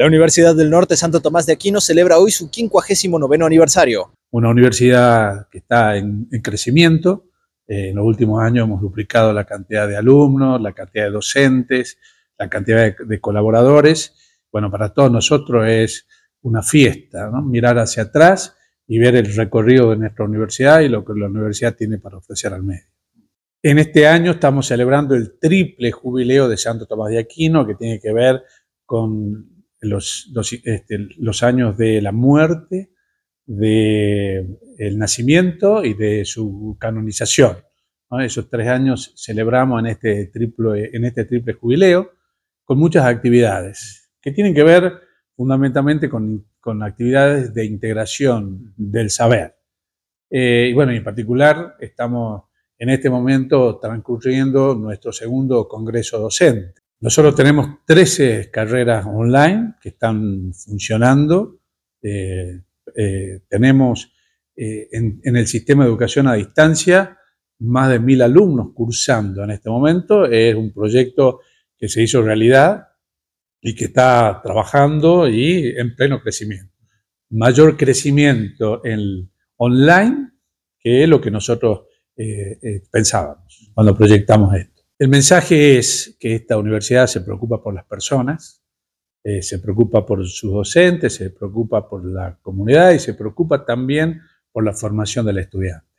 La Universidad del Norte Santo Tomás de Aquino celebra hoy su 59 aniversario. Una universidad que está en, crecimiento. Eh, en los últimos años hemos duplicado la cantidad de alumnos, la cantidad de docentes, la cantidad de, de colaboradores. Bueno, para todos nosotros es una fiesta, ¿no? mirar hacia atrás y ver el recorrido de nuestra universidad y lo que la universidad tiene para ofrecer al medio. En este año estamos celebrando el triple jubileo de Santo Tomás de Aquino, que tiene que ver con los, los, este, los años de la muerte, del el nacimiento y de su canonización. Esos tres años celebramos en este, triple, en este triple jubileo con muchas actividades que tienen que ver fundamentalmente con, con actividades de integración del saber. Eh, y bueno, en particular estamos en este momento transcurriendo nuestro segundo congreso docente. Nosotros tenemos 13 carreras online que están funcionando. Eh, eh, tenemos eh, en, el sistema de educación a distancia más de mil alumnos cursando en este momento. Es un proyecto que se hizo realidad y que está trabajando y en pleno crecimiento. Mayor crecimiento en online que lo que nosotros pensábamos cuando proyectamos esto. El mensaje es que esta universidad se preocupa por las personas, eh, se preocupa por sus docentes, se preocupa por la comunidad y se preocupa también por la formación del estudiante.